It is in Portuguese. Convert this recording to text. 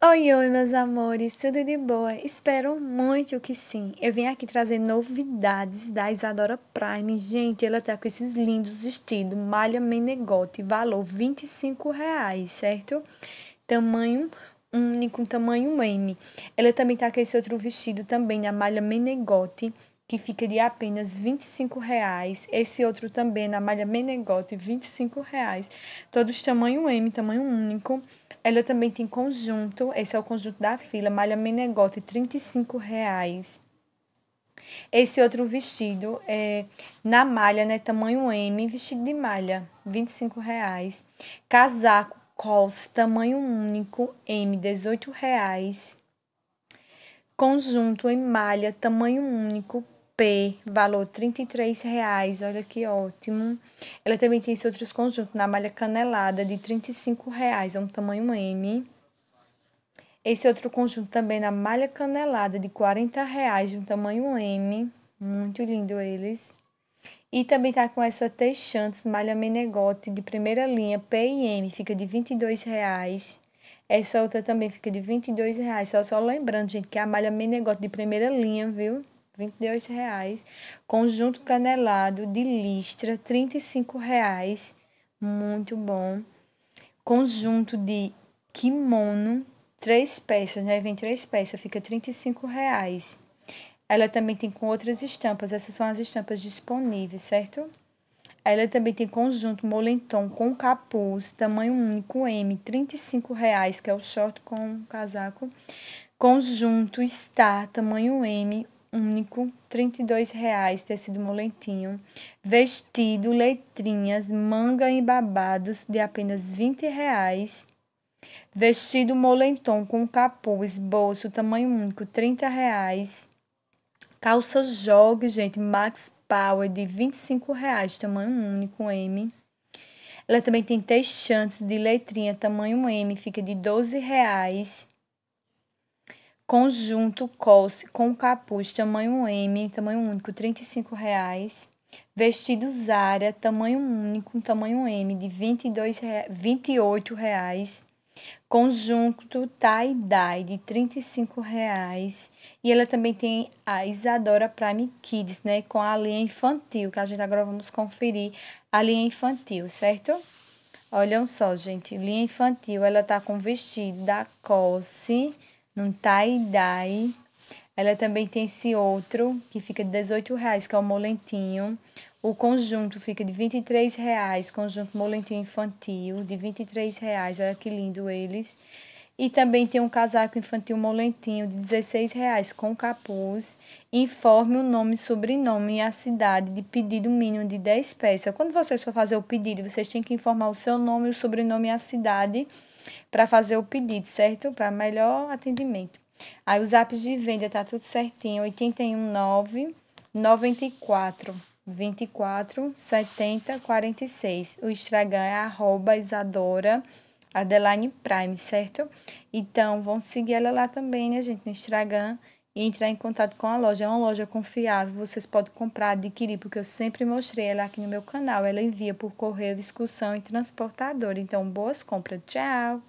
Oi, oi, meus amores, tudo de boa? Espero muito que sim. Eu vim aqui trazer novidades da Isadora Prime. Gente, ela tá com esses lindos vestidos, malha menegote, valor 25 reais, certo? Tamanho único, tamanho M. Ela também tá com esse outro vestido também, na malha menegote, que fica de apenas 25 reais. Esse outro também, na malha menegote, 25 reais. Todos tamanho M, tamanho único. Ela também tem conjunto, esse é o conjunto da fila, malha Menegote, R$ reais. Esse outro vestido é na malha, né, tamanho M, vestido de malha, R$ reais. Casaco Cos, tamanho único, M, R$ reais. Conjunto em malha, tamanho único, P, valor R$ reais. Olha que ótimo. Ela também tem esse outros conjuntos na malha canelada de R$ reais. É um tamanho M. Esse outro conjunto também na malha canelada de R$ reais, de um tamanho M. Muito lindo eles. E também tá com essa Texantes malha Menegote de primeira linha, P e M, fica de R$ reais. Essa outra também fica de R$ reais. Só, só lembrando, gente, que é a malha Menegote de primeira linha, viu? 22 reais. Conjunto canelado de listra, 35 reais. Muito bom. Conjunto de kimono, três peças, né? Vem três peças, fica 35 reais. Ela também tem com outras estampas. Essas são as estampas disponíveis, certo? Ela também tem conjunto moletom com capuz, tamanho único M, R$ reais que é o short com casaco. Conjunto está tamanho M, único, R$ reais tecido molentinho, vestido, letrinhas, manga e babados de apenas R$ reais. Vestido molentão com capuz, bolso, tamanho único, R$ reais. Calça jog, gente, Max Power de R$ reais, tamanho único M. Ela também tem textantes de letrinha tamanho M, fica de R$ reais. Conjunto Colse com capuz tamanho M, tamanho único, R$ reais Vestido Zara, tamanho único, tamanho M, de R$ 28,00. Conjunto tie-dye de R$ reais E ela também tem a Isadora Prime Kids, né? Com a linha infantil, que a gente agora vamos conferir a linha infantil, certo? Olham só, gente. Linha infantil, ela tá com vestido da Cosse no Tai Dai. Ela também tem esse outro que fica de 18 reais, que é o molentinho. O conjunto fica de 23 reais, conjunto molentinho infantil de 23 reais. Olha que lindo eles. E também tem um casaco infantil molentinho de R$ 16 reais, com capuz. Informe o nome, sobrenome e a cidade de pedido mínimo de 10 peças. Quando vocês for fazer o pedido, vocês têm que informar o seu nome, o sobrenome e a cidade para fazer o pedido, certo? Para melhor atendimento. Aí os apps de venda tá tudo certinho, 819 94 24 70 46. O Instagram é arroba Isadora Adeline Prime, certo? Então, vão seguir ela lá também, né, gente, no Instagram e entrar em contato com a loja. É uma loja confiável, vocês podem comprar, adquirir, porque eu sempre mostrei ela aqui no meu canal. Ela envia por correio, excursão e transportador. Então, boas compras. Tchau!